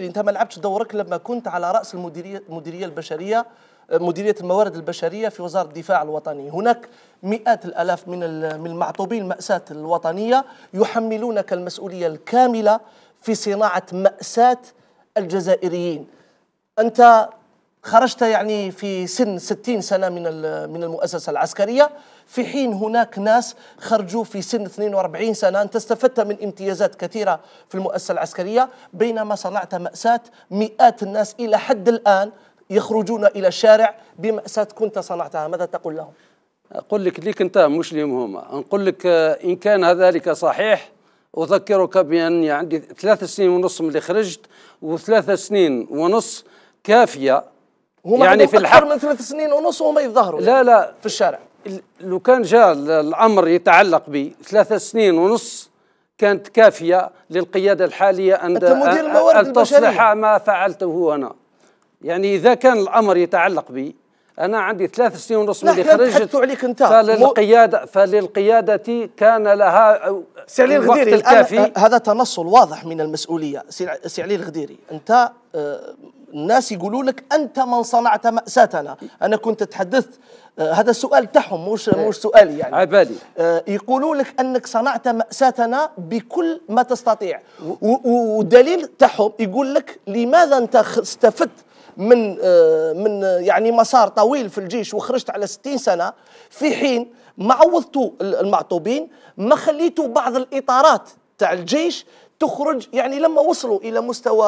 انت ما لعبتش دورك لما كنت على راس المديريه المديريه البشريه مديريه الموارد البشريه في وزاره الدفاع الوطني هناك مئات الالاف من من المعطوبين الماساه الوطنيه يحملونك المسؤوليه الكامله في صناعه ماساه الجزائريين انت خرجت يعني في سن 60 سنة من من المؤسسة العسكرية في حين هناك ناس خرجوا في سن 42 سنة أنت استفدت من امتيازات كثيرة في المؤسسة العسكرية بينما صنعت مأساة مئات الناس إلى حد الآن يخرجون إلى الشارع بمأساة كنت صنعتها ماذا تقول لهم؟ أقول لك ليك أنت مش لي مهمة أقول لك إن كان ذلك صحيح أذكرك بأني يعني عندي ثلاث سنين ونص من اللي خرجت وثلاث سنين ونص كافية هما يعني في الحق من ثلاث سنين ونص وهم يتظاهروا لا يعني لا في الشارع لو كان جاء الامر يتعلق بثلاث سنين ونص كانت كافيه للقياده الحاليه ان ان تصلح ما فعلته انا يعني اذا كان الامر يتعلق بي انا عندي ثلاث سنين ونص من اللي خرجت عليك انت فللقياده فللقياده كان لها سي علي الغديري الكافي هذا تنصل واضح من المسؤوليه سي علي الغديري انت آه، الناس يقولوا لك انت من صنعت ماساتنا انا كنت تحدثت آه، هذا سؤال تاعهم مش إيه. مش سؤالي يعني عبالي آه، يقولوا لك انك صنعت ماساتنا بكل ما تستطيع ودليل تاعهم يقول لك لماذا انت استفدت من آه، من يعني مسار طويل في الجيش وخرجت على 60 سنه في حين ما عوضتوا المعطوبين ما خليتوا بعض الاطارات تاع الجيش تخرج يعني لما وصلوا الى مستوى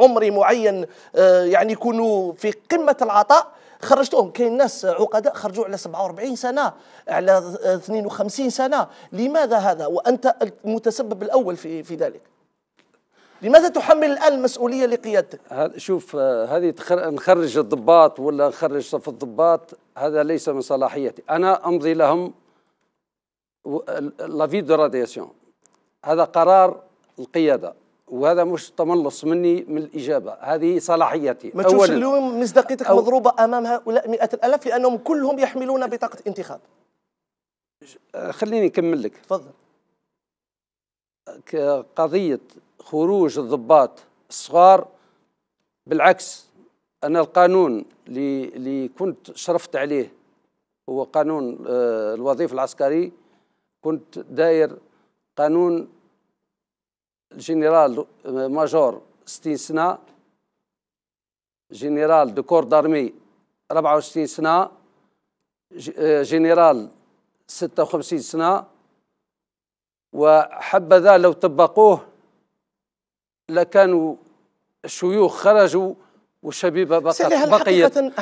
عمري معين آه، يعني يكونوا في قمه العطاء خرجتهم كاين ناس عقداء خرجوا على 47 سنه على 52 سنه لماذا هذا وانت المتسبب الاول في في ذلك لماذا تحمل الان المسؤوليه لقيادتك شوف آه، هذه نخرج الضباط ولا نخرج صف الضباط هذا ليس من صلاحيتي انا امضي لهم لافي دو رادياسيون هذا قرار القياده وهذا مش تملص مني من الاجابه هذه صلاحيتي ما تشوفش اليوم مصداقيتك مضروبه امام هؤلاء مئة الالاف لانهم كلهم يحملون بطاقه انتخاب أه، خليني نكمل لك تفضل قضيه خروج الضباط الصغار بالعكس انا القانون اللي اللي كنت شرفت عليه هو قانون أه، الوظيفه العسكري كنت داير قانون جنرال ماجور 60 سنة جنرال دو كور دارمي 64 سنة جنرال 56 سنة وحبذا لو طبقوه لكانوا الشيوخ خرجوا والشبيبة بقيت